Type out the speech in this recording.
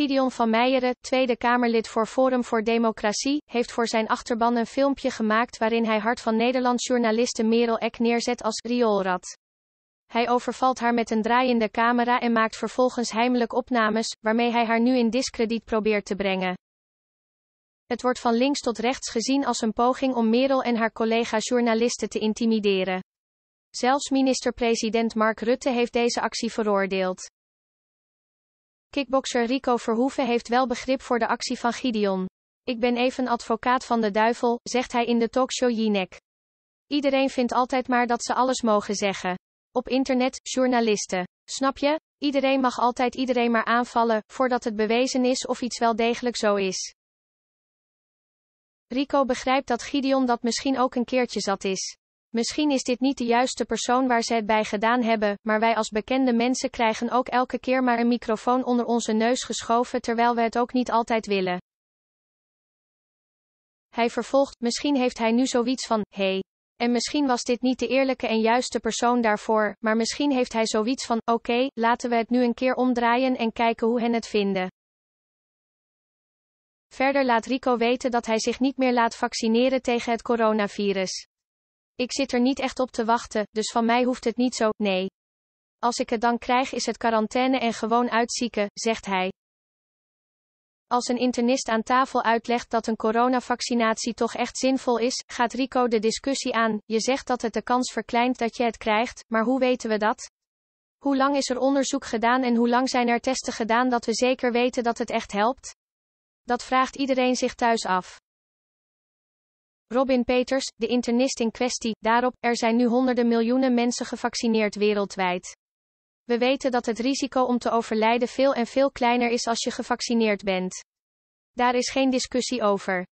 Gideon van Meijeren, Tweede Kamerlid voor Forum voor Democratie, heeft voor zijn achterban een filmpje gemaakt waarin hij Hart van Nederlands journaliste Merel Ek neerzet als rioolrad. Hij overvalt haar met een draaiende camera en maakt vervolgens heimelijk opnames, waarmee hij haar nu in discrediet probeert te brengen. Het wordt van links tot rechts gezien als een poging om Merel en haar collega-journalisten te intimideren. Zelfs minister-president Mark Rutte heeft deze actie veroordeeld. Kickboxer Rico Verhoeven heeft wel begrip voor de actie van Gideon. Ik ben even advocaat van de duivel, zegt hij in de talkshow Jinek. Iedereen vindt altijd maar dat ze alles mogen zeggen. Op internet, journalisten. Snap je? Iedereen mag altijd iedereen maar aanvallen, voordat het bewezen is of iets wel degelijk zo is. Rico begrijpt dat Gideon dat misschien ook een keertje zat is. Misschien is dit niet de juiste persoon waar ze het bij gedaan hebben, maar wij als bekende mensen krijgen ook elke keer maar een microfoon onder onze neus geschoven terwijl we het ook niet altijd willen. Hij vervolgt, misschien heeft hij nu zoiets van, hé. Hey. En misschien was dit niet de eerlijke en juiste persoon daarvoor, maar misschien heeft hij zoiets van, oké, laten we het nu een keer omdraaien en kijken hoe hen het vinden. Verder laat Rico weten dat hij zich niet meer laat vaccineren tegen het coronavirus. Ik zit er niet echt op te wachten, dus van mij hoeft het niet zo, nee. Als ik het dan krijg is het quarantaine en gewoon uitzieken, zegt hij. Als een internist aan tafel uitlegt dat een coronavaccinatie toch echt zinvol is, gaat Rico de discussie aan. Je zegt dat het de kans verkleint dat je het krijgt, maar hoe weten we dat? Hoe lang is er onderzoek gedaan en hoe lang zijn er testen gedaan dat we zeker weten dat het echt helpt? Dat vraagt iedereen zich thuis af. Robin Peters, de internist in kwestie, daarop, er zijn nu honderden miljoenen mensen gevaccineerd wereldwijd. We weten dat het risico om te overlijden veel en veel kleiner is als je gevaccineerd bent. Daar is geen discussie over.